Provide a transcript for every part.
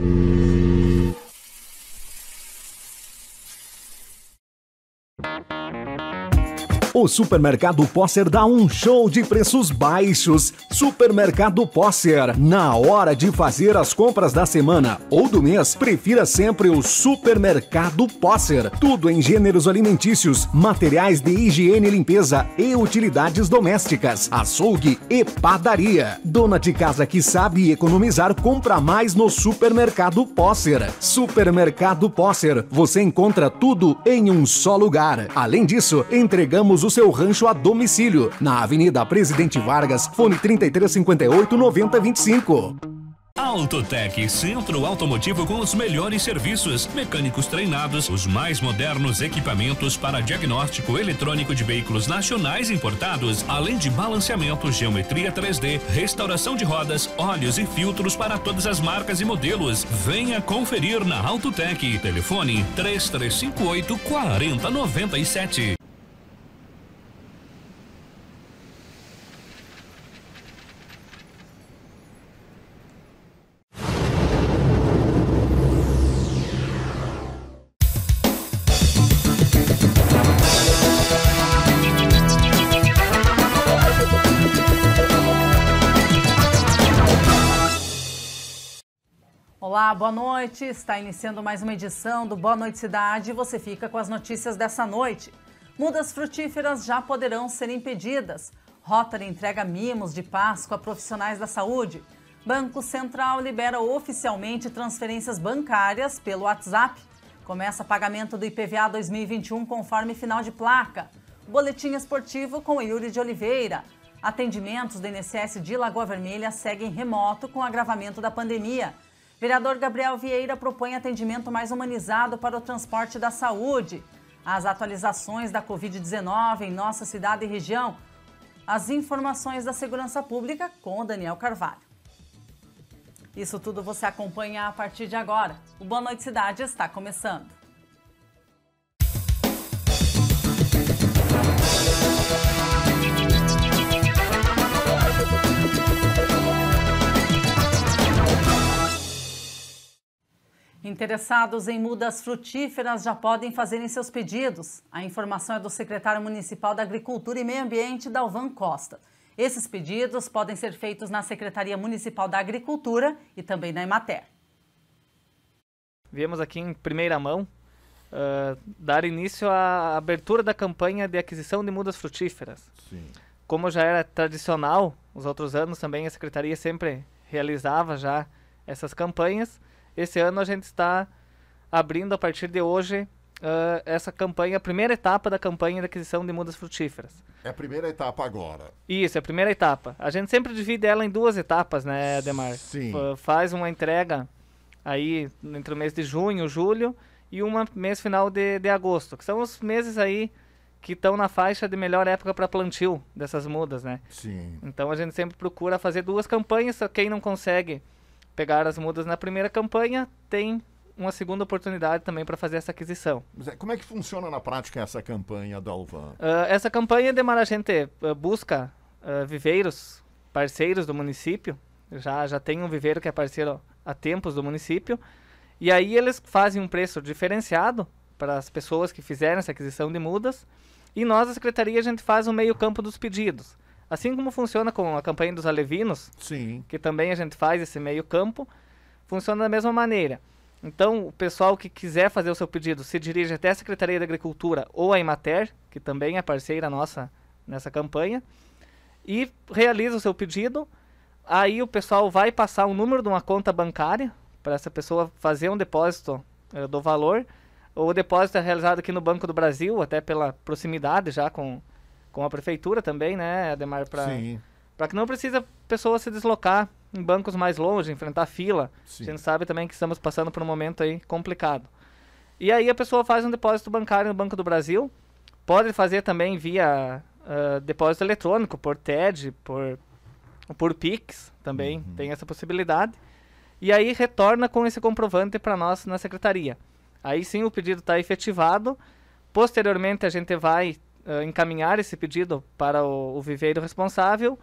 Música hum. O Supermercado Posser dá um show de preços baixos. Supermercado Posser. Na hora de fazer as compras da semana ou do mês, prefira sempre o Supermercado Posser. Tudo em gêneros alimentícios, materiais de higiene e limpeza e utilidades domésticas, açougue e padaria. Dona de casa que sabe economizar, compra mais no Supermercado Posser. Supermercado Posser. Você encontra tudo em um só lugar. Além disso, entregamos o o seu rancho a domicílio, na Avenida Presidente Vargas, fone 3358 9025. Autotec, centro automotivo com os melhores serviços, mecânicos treinados, os mais modernos equipamentos para diagnóstico eletrônico de veículos nacionais importados, além de balanceamento, geometria 3D, restauração de rodas, óleos e filtros para todas as marcas e modelos. Venha conferir na Autotec. Telefone 3358 4097. boa noite. Está iniciando mais uma edição do Boa Noite Cidade e você fica com as notícias dessa noite. Mudas frutíferas já poderão ser impedidas. Rotary entrega mimos de Páscoa a profissionais da saúde. Banco Central libera oficialmente transferências bancárias pelo WhatsApp. Começa pagamento do IPVA 2021 conforme final de placa. Boletim esportivo com Yuri de Oliveira. Atendimentos do INSS de Lagoa Vermelha seguem remoto com agravamento da pandemia. Vereador Gabriel Vieira propõe atendimento mais humanizado para o transporte da saúde. As atualizações da Covid-19 em nossa cidade e região. As informações da segurança pública com Daniel Carvalho. Isso tudo você acompanha a partir de agora. O Boa Noite Cidade está começando. Interessados em mudas frutíferas já podem fazerem seus pedidos. A informação é do secretário municipal da Agricultura e Meio Ambiente, Dalvan Costa. Esses pedidos podem ser feitos na Secretaria Municipal da Agricultura e também na Emater. Viemos aqui em primeira mão uh, dar início à abertura da campanha de aquisição de mudas frutíferas. Sim. Como já era tradicional, nos outros anos também a Secretaria sempre realizava já essas campanhas esse ano a gente está abrindo a partir de hoje uh, essa campanha, a primeira etapa da campanha de aquisição de mudas frutíferas. É a primeira etapa agora. Isso, é a primeira etapa. A gente sempre divide ela em duas etapas, né, Demar? Sim. F faz uma entrega aí entre o mês de junho, julho e uma mês final de, de agosto, que são os meses aí que estão na faixa de melhor época para plantio dessas mudas, né? Sim. Então a gente sempre procura fazer duas campanhas, quem não consegue pegar as mudas na primeira campanha, tem uma segunda oportunidade também para fazer essa aquisição. É, como é que funciona na prática essa campanha Dalvan? Alvan? Uh, essa campanha, Demar, a gente uh, busca uh, viveiros, parceiros do município. Já, já tem um viveiro que é parceiro há tempos do município. E aí eles fazem um preço diferenciado para as pessoas que fizeram essa aquisição de mudas. E nós, a secretaria, a gente faz o meio campo dos pedidos. Assim como funciona com a campanha dos alevinos, Sim. que também a gente faz esse meio campo, funciona da mesma maneira. Então, o pessoal que quiser fazer o seu pedido se dirige até a Secretaria da Agricultura ou a Imater, que também é parceira nossa nessa campanha, e realiza o seu pedido. Aí o pessoal vai passar o número de uma conta bancária para essa pessoa fazer um depósito eh, do valor. O depósito é realizado aqui no Banco do Brasil, até pela proximidade já com, com a prefeitura também, né, Ademar, para que não precisa pessoa se deslocar em bancos mais longe, enfrentar fila. Sim. A gente sabe também que estamos passando por um momento aí complicado. E aí a pessoa faz um depósito bancário no Banco do Brasil, pode fazer também via uh, depósito eletrônico, por TED, por, por Pix também, uhum. tem essa possibilidade. E aí retorna com esse comprovante para nós na secretaria. Aí sim o pedido está efetivado. Posteriormente a gente vai uh, encaminhar esse pedido para o, o viveiro responsável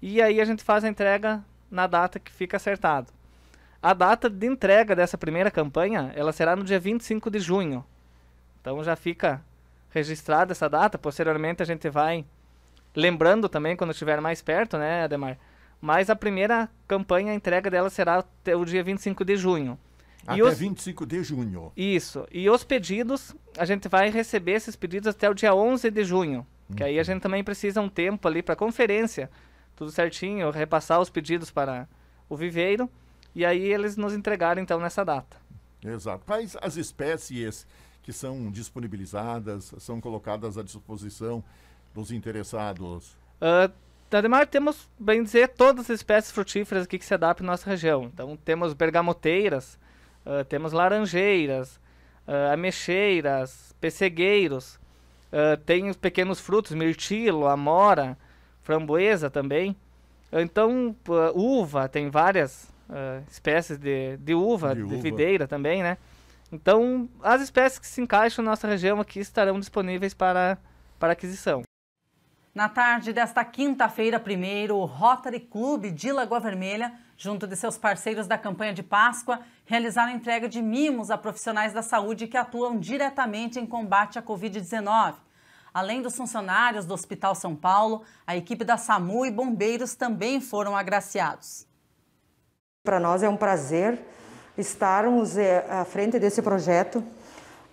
e aí a gente faz a entrega na data que fica acertado. A data de entrega dessa primeira campanha, ela será no dia 25 de junho. Então já fica registrada essa data, posteriormente a gente vai lembrando também quando estiver mais perto, né, Ademar? Mas a primeira campanha, a entrega dela será o dia 25 de junho. Até os, 25 de junho. Isso. E os pedidos, a gente vai receber esses pedidos até o dia 11 de junho. Uhum. Que aí a uhum. gente também precisa um tempo ali para conferência, tudo certinho, repassar os pedidos para o viveiro. E aí eles nos entregaram então nessa data. Exato. Quais as espécies que são disponibilizadas, são colocadas à disposição dos interessados? Uh, Ademar, temos, bem dizer, todas as espécies frutíferas aqui que se adaptam à nossa região. Então temos bergamoteiras, uh, temos laranjeiras, uh, ameixeiras, pessegueiros, uh, tem os pequenos frutos, mirtilo, amora, framboesa também. Então, uva, tem várias espécies de, de uva, de, de uva. videira também, né? Então, as espécies que se encaixam na nossa região aqui estarão disponíveis para, para aquisição. Na tarde desta quinta-feira, primeiro, o Rotary Club de Lagoa Vermelha junto de seus parceiros da campanha de Páscoa, realizaram a entrega de mimos a profissionais da saúde que atuam diretamente em combate à Covid-19. Além dos funcionários do Hospital São Paulo, a equipe da SAMU e bombeiros também foram agraciados. Para nós é um prazer estarmos eh, à frente desse projeto.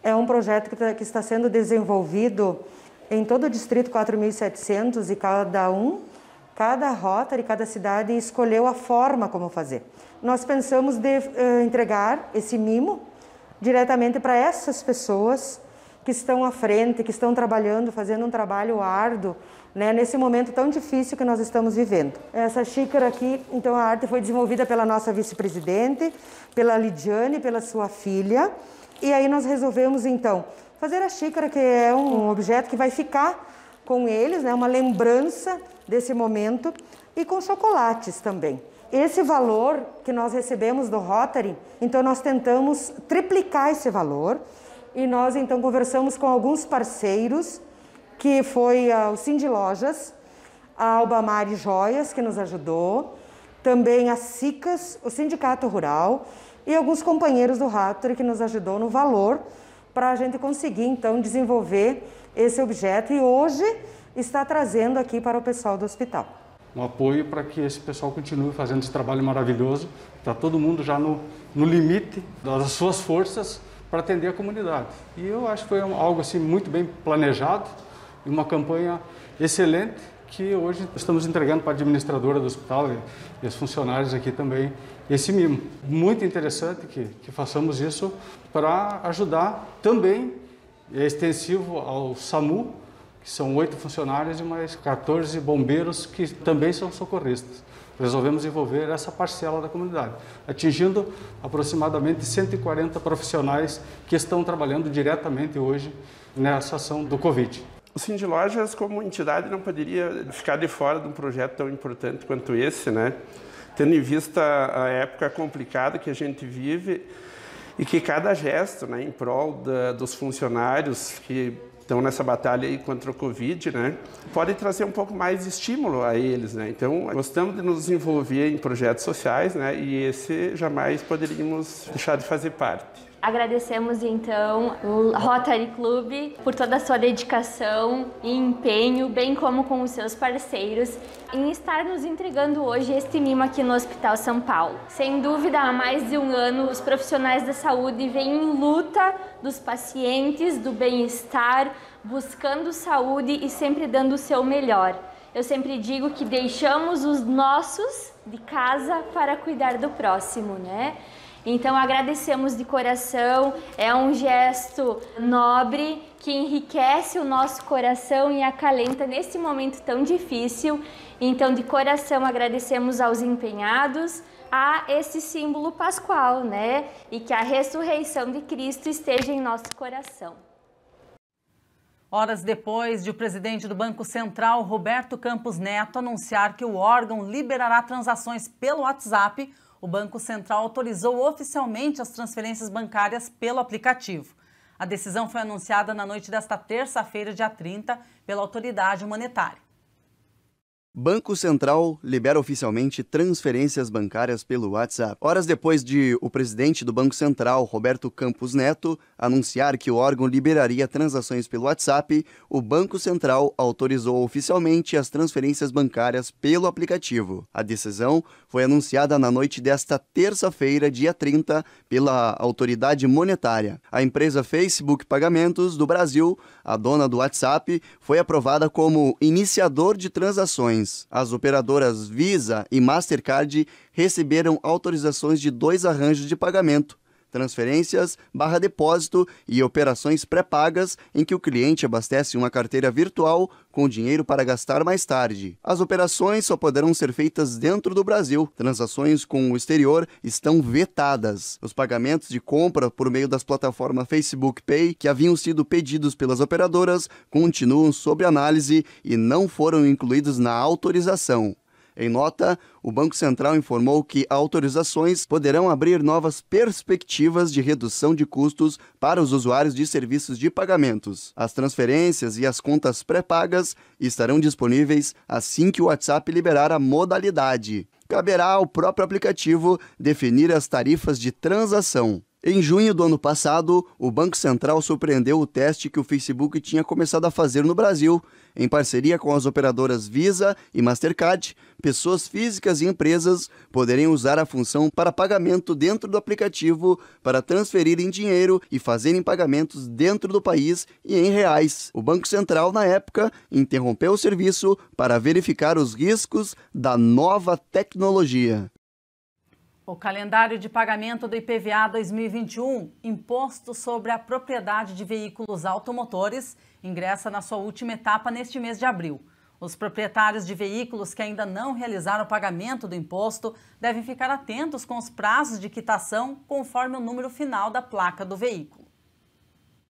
É um projeto que tá, está sendo desenvolvido em todo o Distrito 4.700 e cada um Cada rota e cada cidade escolheu a forma como fazer. Nós pensamos de uh, entregar esse mimo diretamente para essas pessoas que estão à frente, que estão trabalhando, fazendo um trabalho árduo, né, nesse momento tão difícil que nós estamos vivendo. Essa xícara aqui, então a arte foi desenvolvida pela nossa vice-presidente, pela Lidiane, pela sua filha, e aí nós resolvemos então fazer a xícara, que é um objeto que vai ficar com eles, né, uma lembrança desse momento e com chocolates também. Esse valor que nós recebemos do Rotary, então nós tentamos triplicar esse valor e nós então conversamos com alguns parceiros, que foi uh, o Cindy Lojas, a Albamari Joias, que nos ajudou, também a SICAS, o Sindicato Rural e alguns companheiros do Rotary que nos ajudou no valor para a gente conseguir então desenvolver esse objeto e hoje está trazendo aqui para o pessoal do hospital. Um apoio para que esse pessoal continue fazendo esse trabalho maravilhoso. Está todo mundo já no, no limite das suas forças para atender a comunidade. E eu acho que foi algo assim muito bem planejado, e uma campanha excelente que hoje estamos entregando para a administradora do hospital e, os funcionários aqui também esse mimo. Muito interessante que, que façamos isso para ajudar também é extensivo ao SAMU, que são oito funcionários e mais 14 bombeiros que também são socorristas. Resolvemos envolver essa parcela da comunidade, atingindo aproximadamente 140 profissionais que estão trabalhando diretamente hoje nessa ação do Covid. O Cindy Lojas, como entidade, não poderia ficar de fora de um projeto tão importante quanto esse, né? Tendo em vista a época complicada que a gente vive, e que cada gesto né, em prol da, dos funcionários que estão nessa batalha aí contra o Covid, né, pode trazer um pouco mais de estímulo a eles. Né? Então, gostamos de nos envolver em projetos sociais né, e esse jamais poderíamos deixar de fazer parte. Agradecemos então o Rotary Club por toda a sua dedicação e empenho, bem como com os seus parceiros, em estar nos entregando hoje este mimo aqui no Hospital São Paulo. Sem dúvida, há mais de um ano, os profissionais da saúde vêm em luta dos pacientes, do bem-estar, buscando saúde e sempre dando o seu melhor. Eu sempre digo que deixamos os nossos de casa para cuidar do próximo, né? Então agradecemos de coração, é um gesto nobre que enriquece o nosso coração e acalenta nesse momento tão difícil. Então de coração agradecemos aos empenhados a esse símbolo pascual, né? E que a ressurreição de Cristo esteja em nosso coração. Horas depois de o presidente do Banco Central, Roberto Campos Neto, anunciar que o órgão liberará transações pelo WhatsApp, o Banco Central autorizou oficialmente as transferências bancárias pelo aplicativo. A decisão foi anunciada na noite desta terça-feira, dia 30, pela autoridade monetária. Banco Central libera oficialmente transferências bancárias pelo WhatsApp. Horas depois de o presidente do Banco Central, Roberto Campos Neto, anunciar que o órgão liberaria transações pelo WhatsApp, o Banco Central autorizou oficialmente as transferências bancárias pelo aplicativo. A decisão foi anunciada na noite desta terça-feira, dia 30, pela autoridade monetária. A empresa Facebook Pagamentos do Brasil, a dona do WhatsApp, foi aprovada como iniciador de transações as operadoras Visa e Mastercard receberam autorizações de dois arranjos de pagamento transferências, barra depósito e operações pré-pagas em que o cliente abastece uma carteira virtual com dinheiro para gastar mais tarde. As operações só poderão ser feitas dentro do Brasil. Transações com o exterior estão vetadas. Os pagamentos de compra por meio das plataformas Facebook Pay, que haviam sido pedidos pelas operadoras, continuam sob análise e não foram incluídos na autorização. Em nota, o Banco Central informou que autorizações poderão abrir novas perspectivas de redução de custos para os usuários de serviços de pagamentos. As transferências e as contas pré-pagas estarão disponíveis assim que o WhatsApp liberar a modalidade. Caberá ao próprio aplicativo definir as tarifas de transação. Em junho do ano passado, o Banco Central surpreendeu o teste que o Facebook tinha começado a fazer no Brasil. Em parceria com as operadoras Visa e Mastercard, pessoas físicas e empresas poderiam usar a função para pagamento dentro do aplicativo para transferirem dinheiro e fazerem pagamentos dentro do país e em reais. O Banco Central, na época, interrompeu o serviço para verificar os riscos da nova tecnologia. O calendário de pagamento do IPVA 2021, Imposto sobre a Propriedade de Veículos Automotores, ingressa na sua última etapa neste mês de abril. Os proprietários de veículos que ainda não realizaram o pagamento do imposto devem ficar atentos com os prazos de quitação conforme o número final da placa do veículo.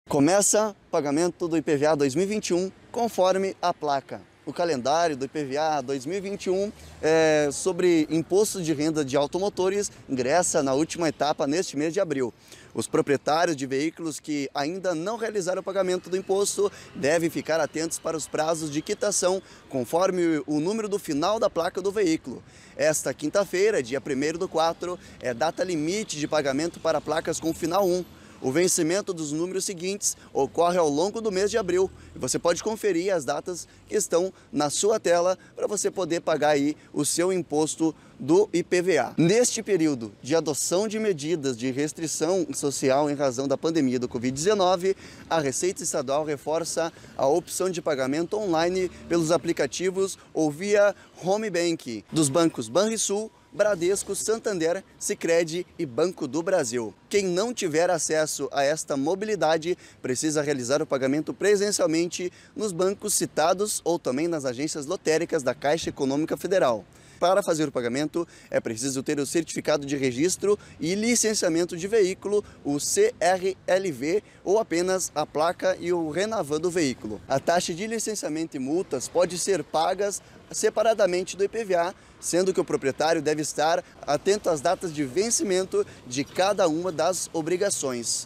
Começa o pagamento do IPVA 2021 conforme a placa o calendário do IPVA 2021 é, sobre imposto de renda de automotores ingressa na última etapa neste mês de abril. Os proprietários de veículos que ainda não realizaram o pagamento do imposto devem ficar atentos para os prazos de quitação, conforme o número do final da placa do veículo. Esta quinta-feira, dia 1 do 4, é data limite de pagamento para placas com final 1. O vencimento dos números seguintes ocorre ao longo do mês de abril e você pode conferir as datas que estão na sua tela para você poder pagar aí o seu imposto do IPVA. Neste período de adoção de medidas de restrição social em razão da pandemia do Covid-19, a Receita Estadual reforça a opção de pagamento online pelos aplicativos ou via home Bank dos bancos Banrisul, Bradesco, Santander, Sicredi e Banco do Brasil. Quem não tiver acesso a esta mobilidade precisa realizar o pagamento presencialmente nos bancos citados ou também nas agências lotéricas da Caixa Econômica Federal. Para fazer o pagamento, é preciso ter o certificado de registro e licenciamento de veículo, o CRLV, ou apenas a placa e o renavan do veículo. A taxa de licenciamento e multas pode ser pagas separadamente do IPVA, sendo que o proprietário deve estar atento às datas de vencimento de cada uma das obrigações.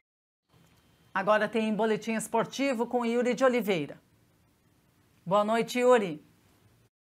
Agora tem boletim esportivo com Yuri de Oliveira. Boa noite, Yuri.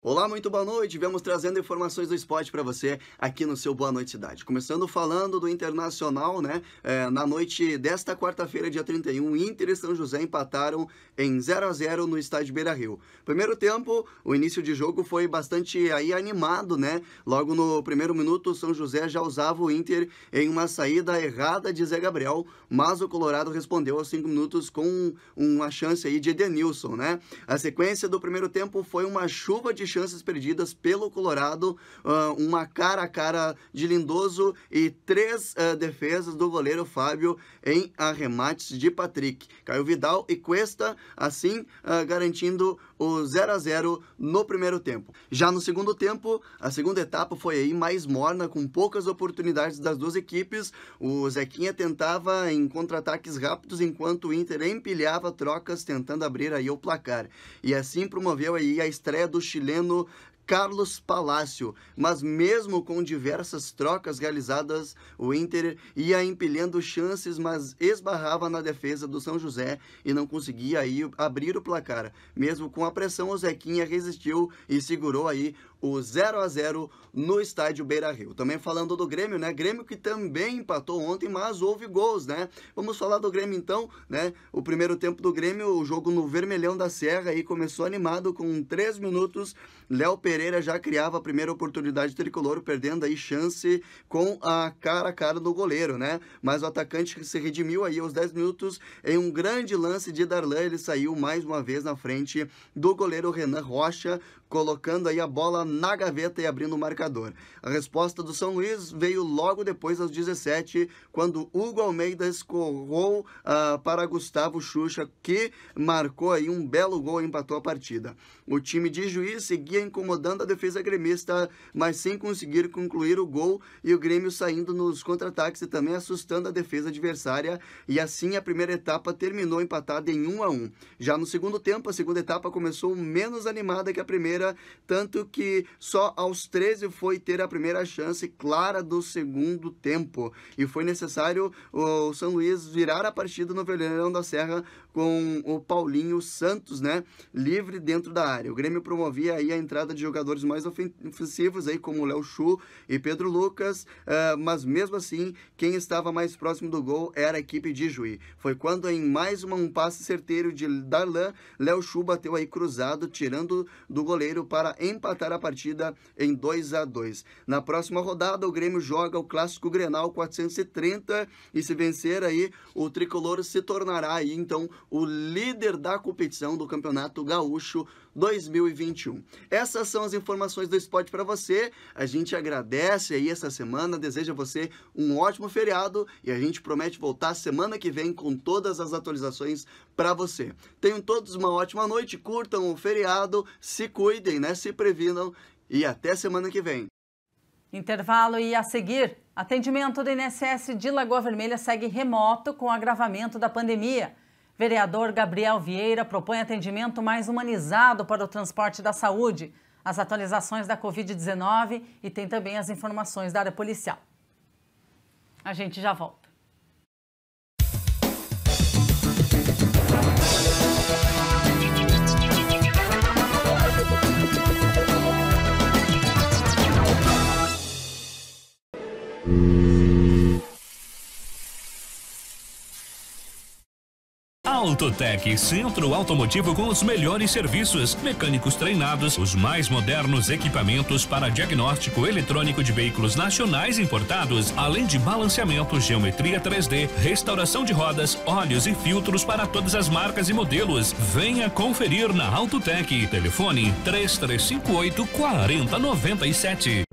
Olá, muito boa noite. Vamos trazendo informações do esporte para você aqui no seu Boa Noite Cidade. Começando falando do Internacional, né? É, na noite desta quarta-feira, dia 31, Inter e São José empataram em 0 a 0 no estádio Beira-Rio. Primeiro tempo, o início de jogo foi bastante aí animado, né? Logo no primeiro minuto, o São José já usava o Inter em uma saída errada de Zé Gabriel, mas o Colorado respondeu aos cinco minutos com uma chance aí de Edenilson, né? A sequência do primeiro tempo foi uma chuva de chances perdidas pelo Colorado, uh, uma cara a cara de Lindoso e três uh, defesas do goleiro Fábio em arremates de Patrick. Caio Vidal e Cuesta, assim, uh, garantindo o 0 a 0 no primeiro tempo. Já no segundo tempo, a segunda etapa foi aí mais morna, com poucas oportunidades das duas equipes. O Zequinha tentava em contra-ataques rápidos, enquanto o Inter empilhava trocas, tentando abrir aí o placar. E assim promoveu aí a estreia do chileno Carlos Palácio, mas mesmo com diversas trocas realizadas, o Inter ia empilhando chances, mas esbarrava na defesa do São José e não conseguia aí abrir o placar. Mesmo com a pressão, o Zequinha resistiu e segurou aí o 0 a 0 no estádio Beira-Rio. Também falando do Grêmio, né? Grêmio que também empatou ontem, mas houve gols, né? Vamos falar do Grêmio então, né? O primeiro tempo do Grêmio, o jogo no Vermelhão da Serra aí começou animado com 3 minutos, Léo Pereira já criava a primeira oportunidade tricolor, perdendo aí chance com a cara a cara do goleiro, né? Mas o atacante se redimiu aí aos 10 minutos em um grande lance de Darlan, ele saiu mais uma vez na frente do goleiro Renan Rocha, colocando aí a bola na gaveta e abrindo o marcador. A resposta do São Luís veio logo depois, às 17, quando Hugo Almeida escorrou uh, para Gustavo Xuxa, que marcou aí um belo gol e empatou a partida. O time de juiz seguia incomodando a defesa gremista, mas sem conseguir concluir o gol e o Grêmio saindo nos contra-ataques e também assustando a defesa adversária. E assim a primeira etapa terminou empatada em 1 a 1. Já no segundo tempo, a segunda etapa começou menos animada que a primeira, tanto que só aos 13 foi ter a primeira chance clara do segundo tempo. E foi necessário o São Luís virar a partida no Velhão da Serra com o Paulinho Santos, né? Livre dentro da área. O Grêmio promovia aí a entrada de jogadores mais ofensivos, aí como Léo Chu e Pedro Lucas, uh, mas mesmo assim, quem estava mais próximo do gol era a equipe de Juí. Foi quando em mais uma, um passe certeiro de Darlan, Léo Chu bateu aí cruzado, tirando do goleiro para empatar a partida em 2 a 2. Na próxima rodada, o Grêmio joga o clássico Grenal 430 e se vencer aí, o tricolor se tornará aí então o líder da competição do Campeonato Gaúcho 2021. Essas são as informações do esporte para você. A gente agradece aí essa semana, deseja você um ótimo feriado e a gente promete voltar semana que vem com todas as atualizações para você. Tenham todos uma ótima noite, curtam o feriado, se cuidem, né? Se previnam e até semana que vem. Intervalo e a seguir, atendimento do INSS de Lagoa Vermelha segue remoto com o agravamento da pandemia. Vereador Gabriel Vieira propõe atendimento mais humanizado para o transporte da saúde, as atualizações da Covid-19 e tem também as informações da área policial. A gente já volta. Autotech centro automotivo com os melhores serviços, mecânicos treinados, os mais modernos equipamentos para diagnóstico eletrônico de veículos nacionais importados, além de balanceamento, geometria 3D, restauração de rodas, óleos e filtros para todas as marcas e modelos. Venha conferir na Autotech. Telefone 3358 4097.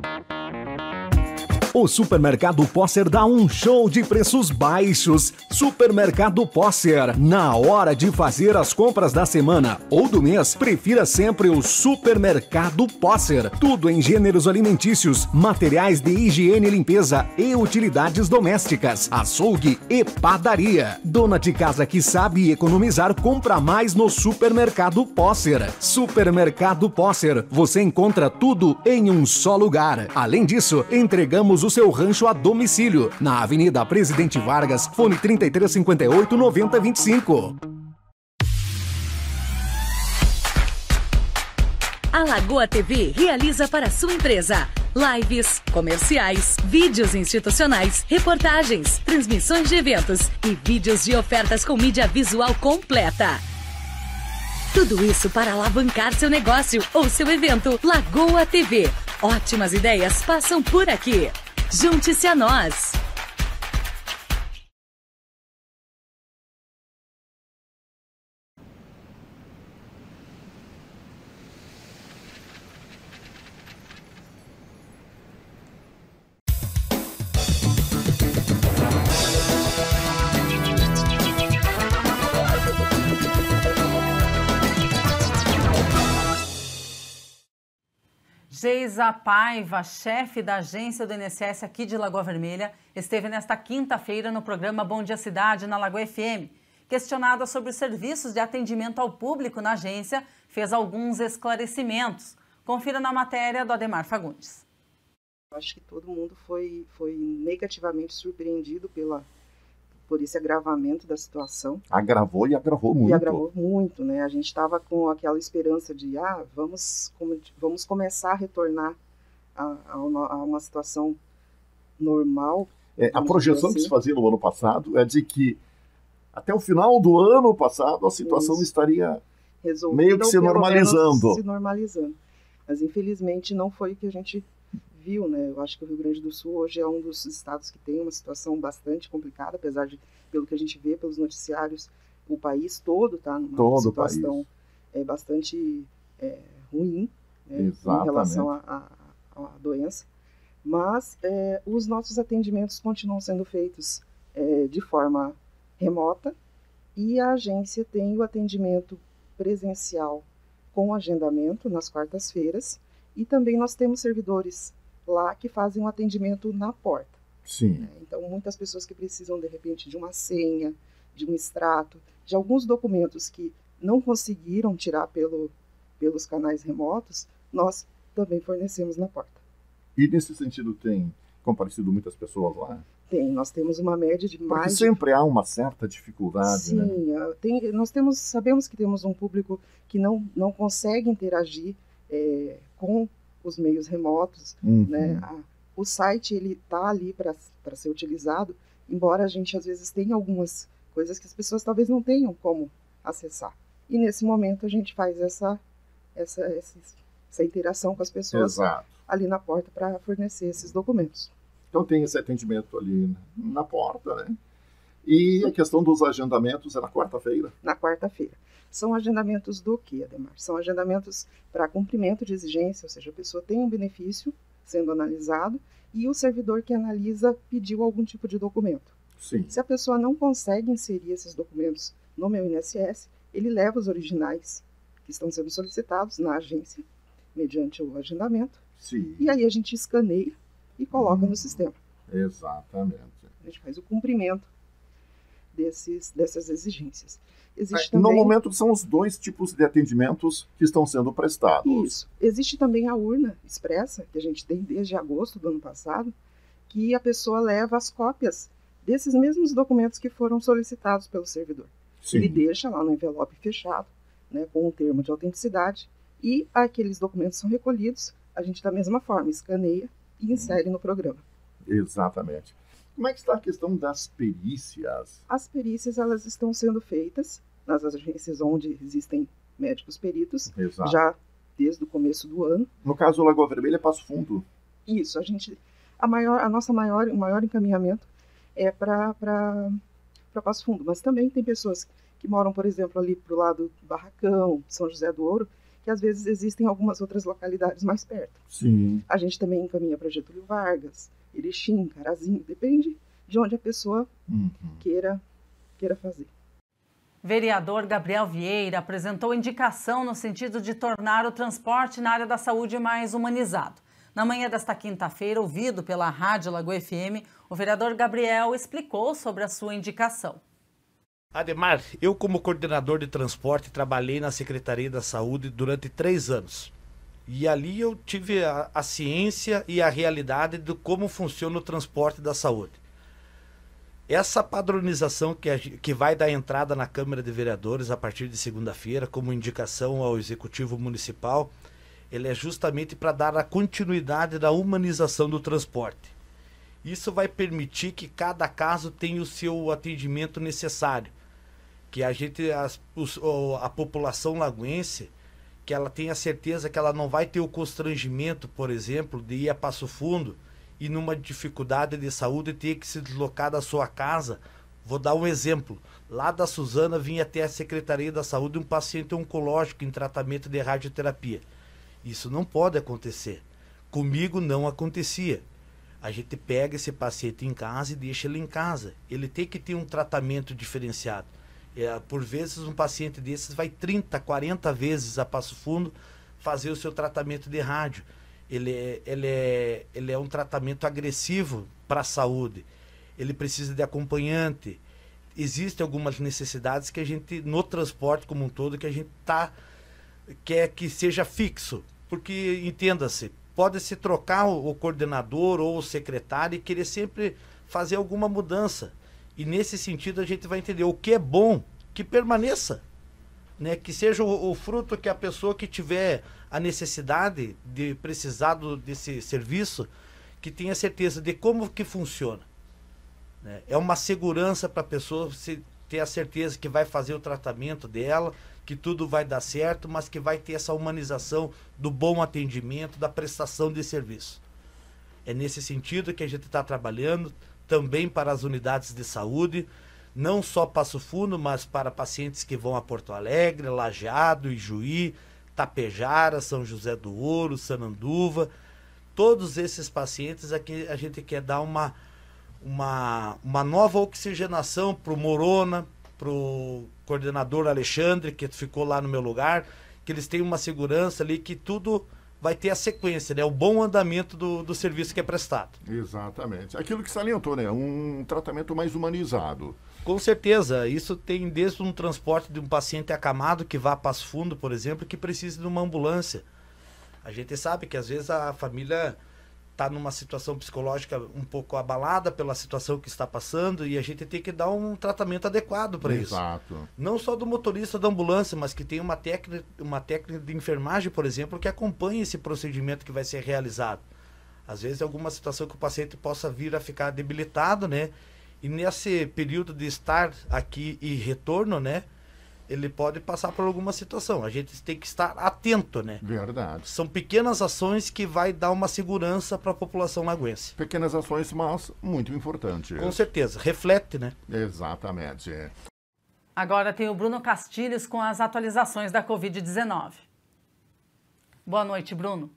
O Supermercado Posser dá um show de preços baixos. Supermercado Posser. Na hora de fazer as compras da semana ou do mês, prefira sempre o Supermercado Posser. Tudo em gêneros alimentícios, materiais de higiene e limpeza e utilidades domésticas, açougue e padaria. Dona de casa que sabe economizar, compra mais no Supermercado Posser. Supermercado Posser. Você encontra tudo em um só lugar. Além disso, entregamos o seu rancho a domicílio, na Avenida Presidente Vargas, fone 3358 9025. A Lagoa TV realiza para sua empresa lives, comerciais, vídeos institucionais, reportagens, transmissões de eventos e vídeos de ofertas com mídia visual completa. Tudo isso para alavancar seu negócio ou seu evento. Lagoa TV. Ótimas ideias passam por aqui. Junte-se a nós. Geisa Paiva, chefe da agência do INSS aqui de Lagoa Vermelha, esteve nesta quinta-feira no programa Bom Dia Cidade, na Lagoa FM. Questionada sobre os serviços de atendimento ao público na agência, fez alguns esclarecimentos. Confira na matéria do Ademar Fagundes. Acho que todo mundo foi, foi negativamente surpreendido pela, por esse agravamento da situação. Agravou e agravou muito. E agravou muito, né? A gente estava com aquela esperança de, ah, vamos, vamos começar a retornar a, a, uma, a uma situação normal. É, a projeção assim. que se fazia no ano passado é de que até o final do ano passado a situação Isso. estaria Resolvido, meio que se normalizando. se normalizando. Mas infelizmente não foi o que a gente viu, né? Eu acho que o Rio Grande do Sul hoje é um dos estados que tem uma situação bastante complicada, apesar de, pelo que a gente vê pelos noticiários, o país todo está numa todo situação é, bastante é, ruim né, em relação à doença. Mas é, os nossos atendimentos continuam sendo feitos é, de forma remota e a agência tem o atendimento presencial com agendamento nas quartas-feiras e também nós temos servidores lá que fazem o um atendimento na porta. Sim. Né? Então, muitas pessoas que precisam, de repente, de uma senha, de um extrato, de alguns documentos que não conseguiram tirar pelo, pelos canais remotos, nós também fornecemos na porta. E nesse sentido, tem comparecido muitas pessoas lá? Tem, nós temos uma média de mais. Porque sempre há uma certa dificuldade. Né? Sim, né? tem, nós temos, sabemos que temos um público que não, não consegue interagir é, com os meios remotos, uhum. né? A, o site ele tá ali para ser utilizado, embora a gente às vezes tenha algumas coisas que as pessoas talvez não tenham como acessar. E nesse momento a gente faz essa essa essa, essa interação com as pessoas Exato. ali na porta para fornecer esses documentos. Então tem esse atendimento ali na porta, né? E a questão dos agendamentos é na quarta-feira? Na quarta-feira. São agendamentos do que, Ademar? São agendamentos para cumprimento de exigência, ou seja, a pessoa tem um benefício sendo analisado e o servidor que analisa pediu algum tipo de documento. Sim. Se a pessoa não consegue inserir esses documentos no meu INSS, ele leva os originais que estão sendo solicitados na agência, mediante o agendamento, Sim. e aí a gente escaneia e coloca hum, no sistema. Exatamente. A gente faz o cumprimento desses, dessas exigências. Existe No também... momento, são os dois tipos de atendimentos que estão sendo prestados. Isso. Existe também a urna expressa, que a gente tem desde agosto do ano passado, que a pessoa leva as cópias desses mesmos documentos que foram solicitados pelo servidor. Sim. Ele deixa lá no envelope fechado, né, com o um termo de autenticidade, e aqueles documentos são recolhidos, a gente da mesma forma escaneia e insere no programa. Exatamente. Como é que está a questão das perícias? As perícias elas estão sendo feitas nas agências onde existem médicos peritos, Exato. já desde o começo do ano. No caso, Lagoa Vermelha é Passo Fundo. Isso, a gente a maior a nossa maior o maior encaminhamento é para para Passo Fundo, mas também tem pessoas que moram, por exemplo, ali para o lado do Barracão, São José do Ouro, que às vezes existem algumas outras localidades mais perto. Sim. A gente também encaminha para Getúlio Vargas, Erechim, é Carazinho, depende de onde a pessoa uhum. queira, queira fazer. Vereador Gabriel Vieira apresentou indicação no sentido de tornar o transporte na área da saúde mais humanizado. Na manhã desta quinta-feira, ouvido pela Rádio Lagoa FM, o vereador Gabriel explicou sobre a sua indicação. Ademar, eu como coordenador de transporte trabalhei na Secretaria da Saúde durante três anos. E ali eu tive a, a ciência e a realidade de como funciona o transporte da saúde. Essa padronização que, a, que vai dar entrada na Câmara de Vereadores a partir de segunda-feira, como indicação ao Executivo Municipal, ele é justamente para dar a continuidade da humanização do transporte. Isso vai permitir que cada caso tenha o seu atendimento necessário, que a gente, a, a população lagoense, que ela tenha certeza que ela não vai ter o constrangimento, por exemplo, de ir a Passo Fundo e numa dificuldade de saúde ter que se deslocar da sua casa. Vou dar um exemplo. Lá da Suzana vinha até a Secretaria da Saúde um paciente oncológico em tratamento de radioterapia. Isso não pode acontecer. Comigo não acontecia. A gente pega esse paciente em casa e deixa ele em casa. Ele tem que ter um tratamento diferenciado é, por vezes um paciente desses vai 30, 40 vezes a Passo Fundo fazer o seu tratamento de rádio. Ele é, ele é, ele é um tratamento agressivo para a saúde. Ele precisa de acompanhante. Existem algumas necessidades que a gente, no transporte como um todo, que a gente tá, quer que seja fixo. Porque, entenda-se, pode-se trocar o, o coordenador ou o secretário e querer sempre fazer alguma mudança e nesse sentido a gente vai entender o que é bom que permaneça. Né, que seja o, o, fruto que a pessoa que tiver a necessidade de precisar do, desse serviço, que tenha certeza de como que funciona. Né? É uma segurança para a pessoa se ter a certeza que vai fazer o tratamento dela, que tudo vai dar certo, mas que vai ter essa humanização do bom atendimento, da prestação de serviço. É nesse sentido que a gente está trabalhando também para as unidades de saúde, não só Passo Fundo, mas para pacientes que vão a Porto Alegre, Lajeado, Ijuí, Tapejara, São José do Ouro, Sananduva. Todos esses pacientes aqui é a gente quer dar uma, uma, uma nova oxigenação para o Morona, para o coordenador Alexandre, que ficou lá no meu lugar, que eles têm uma segurança ali que tudo vai ter a sequência, né? O bom andamento do, do serviço que é prestado. Exatamente. Aquilo que salientou, né? Um tratamento mais humanizado. Com certeza, isso tem desde um transporte de um paciente acamado que vá para Passo Fundo, por exemplo, que precisa de uma ambulância. A gente sabe que às vezes a família está numa situação psicológica um pouco abalada pela situação que está passando e a gente tem que dar um tratamento adequado para isso. Exato. Não só do motorista da ambulância, mas que tem uma técnica, uma técnica de enfermagem, por exemplo, que acompanhe esse procedimento que vai ser realizado. Às vezes é alguma situação que o paciente possa vir a ficar debilitado, né? E nesse período de estar aqui e retorno, né? ele pode passar por alguma situação. A gente tem que estar atento, né? Verdade. São pequenas ações que vai dar uma segurança para a população laguense. Pequenas ações, mas muito importante. Com certeza, reflete, né? Exatamente. É. Agora tem o Bruno Castilhos com as atualizações da Covid-19. Boa noite, Bruno.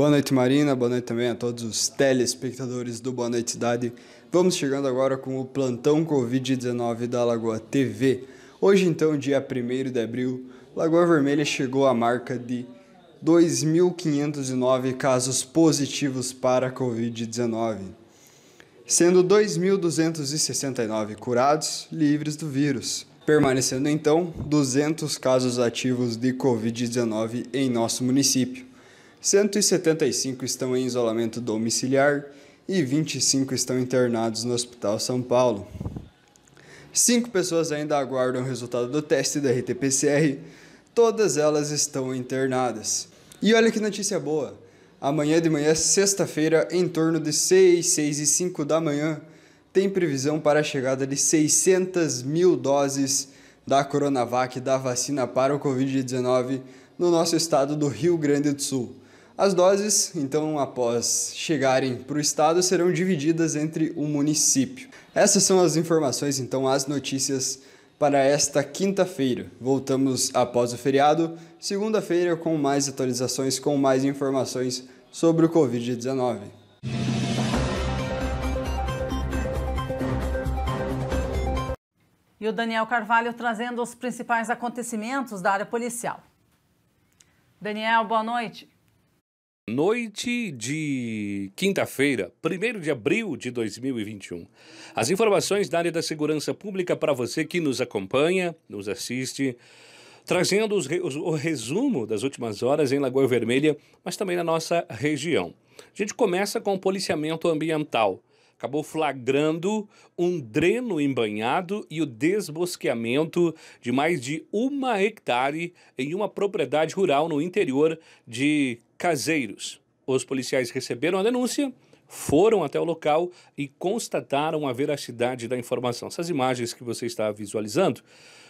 Boa noite, Marina. Boa noite também a todos os telespectadores do Boa Noite Cidade. Vamos chegando agora com o plantão Covid-19 da Lagoa TV. Hoje, então, dia 1 de abril, Lagoa Vermelha chegou à marca de 2.509 casos positivos para Covid-19, sendo 2.269 curados livres do vírus, permanecendo então 200 casos ativos de Covid-19 em nosso município. 175 estão em isolamento domiciliar e 25 estão internados no Hospital São Paulo. Cinco pessoas ainda aguardam o resultado do teste da RT-PCR, todas elas estão internadas. E olha que notícia boa! Amanhã de manhã, sexta-feira, em torno de 6, 6 e 5 da manhã, tem previsão para a chegada de 600 mil doses da Coronavac da vacina para o Covid-19 no nosso estado do Rio Grande do Sul. As doses, então, após chegarem para o estado, serão divididas entre o município. Essas são as informações, então, as notícias para esta quinta-feira. Voltamos após o feriado, segunda-feira, com mais atualizações, com mais informações sobre o Covid-19. E o Daniel Carvalho trazendo os principais acontecimentos da área policial. Daniel, boa noite. Noite de quinta-feira, 1 de abril de 2021. As informações da área da segurança pública para você que nos acompanha, nos assiste, trazendo os, o resumo das últimas horas em Lagoa Vermelha, mas também na nossa região. A gente começa com o policiamento ambiental. Acabou flagrando um dreno embanhado e o desbosqueamento de mais de uma hectare em uma propriedade rural no interior de caseiros. Os policiais receberam a denúncia, foram até o local e constataram a veracidade da informação. Essas imagens que você está visualizando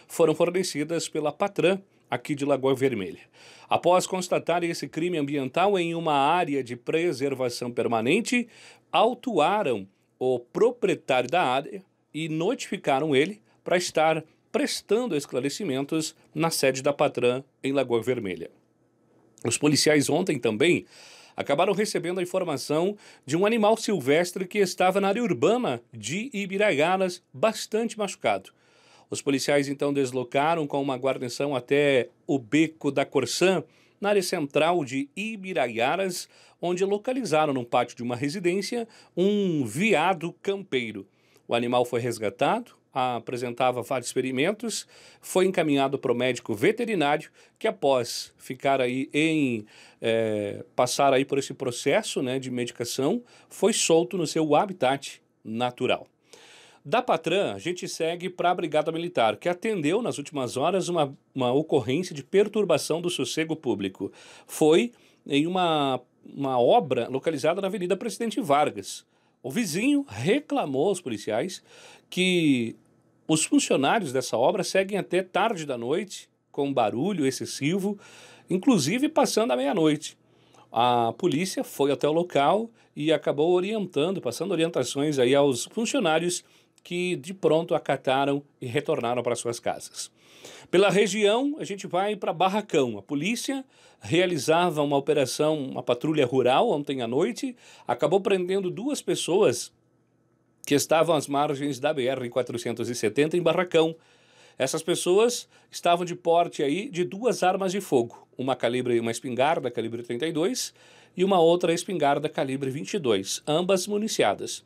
foram fornecidas pela Patran, aqui de Lagoa Vermelha. Após constatar esse crime ambiental em uma área de preservação permanente, autuaram o proprietário da área e notificaram ele para estar prestando esclarecimentos na sede da Patran em Lagoa Vermelha. Os policiais ontem também acabaram recebendo a informação de um animal silvestre que estava na área urbana de Ibiragaras, bastante machucado. Os policiais então deslocaram com uma guarnição até o beco da Corsã, na área central de Ibiragaras, onde localizaram no pátio de uma residência um viado campeiro. O animal foi resgatado, apresentava vários experimentos, foi encaminhado para o médico veterinário, que após ficar aí em é, passar aí por esse processo né, de medicação, foi solto no seu habitat natural. Da Patran, a gente segue para a Brigada Militar, que atendeu nas últimas horas uma, uma ocorrência de perturbação do sossego público. Foi em uma, uma obra localizada na Avenida Presidente Vargas. O vizinho reclamou aos policiais que os funcionários dessa obra seguem até tarde da noite, com barulho excessivo, inclusive passando a meia-noite. A polícia foi até o local e acabou orientando, passando orientações aí aos funcionários que de pronto acataram e retornaram para suas casas. Pela região, a gente vai para Barracão. A polícia realizava uma operação, uma patrulha rural ontem à noite, acabou prendendo duas pessoas que estavam às margens da BR-470 em Barracão. Essas pessoas estavam de porte aí de duas armas de fogo, uma calibre, uma espingarda calibre 32 e uma outra espingarda calibre 22, ambas municiadas.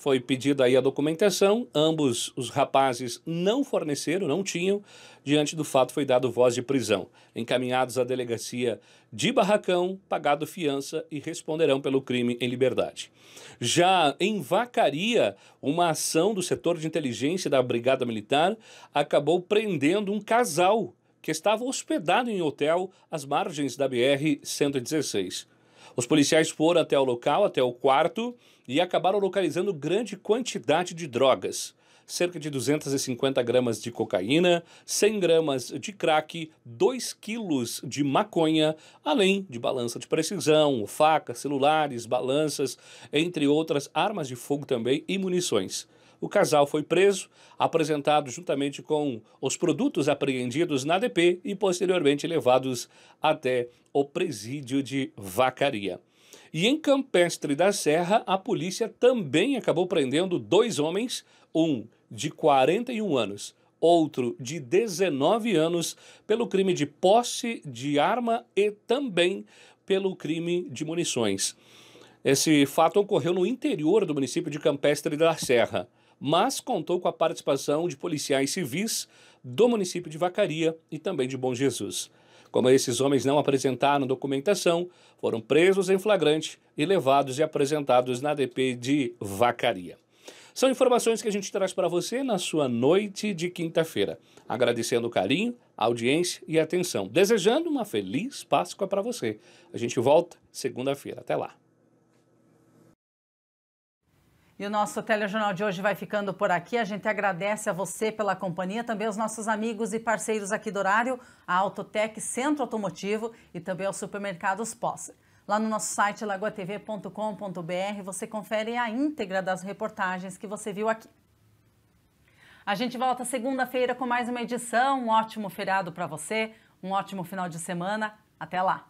Foi pedida aí a documentação, ambos os rapazes não forneceram, não tinham. Diante do fato, foi dado voz de prisão. Encaminhados à delegacia de Barracão, pagado fiança e responderão pelo crime em liberdade. Já em Vacaria, uma ação do setor de inteligência da Brigada Militar acabou prendendo um casal que estava hospedado em hotel às margens da BR-116. Os policiais foram até o local, até o quarto, e acabaram localizando grande quantidade de drogas. Cerca de 250 gramas de cocaína, 100 gramas de crack, 2 quilos de maconha, além de balança de precisão, facas, celulares, balanças, entre outras armas de fogo também e munições. O casal foi preso, apresentado juntamente com os produtos apreendidos na DP e posteriormente levados até o presídio de Vacaria. E em Campestre da Serra, a polícia também acabou prendendo dois homens, um de 41 anos, outro de 19 anos, pelo crime de posse de arma e também pelo crime de munições. Esse fato ocorreu no interior do município de Campestre da Serra, mas contou com a participação de policiais civis do município de Vacaria e também de Bom Jesus. Como esses homens não apresentaram documentação, foram presos em flagrante e levados e apresentados na DP de Vacaria. São informações que a gente traz para você na sua noite de quinta-feira. Agradecendo o carinho, a audiência e a atenção. Desejando uma feliz Páscoa para você. A gente volta segunda-feira. Até lá. E o nosso telejornal de hoje vai ficando por aqui. A gente agradece a você pela companhia, também aos nossos amigos e parceiros aqui do horário, a Autotec Centro Automotivo e também aos supermercados Posse. Lá no nosso site lagoatv.com.br você confere a íntegra das reportagens que você viu aqui. A gente volta segunda-feira com mais uma edição. Um ótimo feriado para você, um ótimo final de semana. Até lá!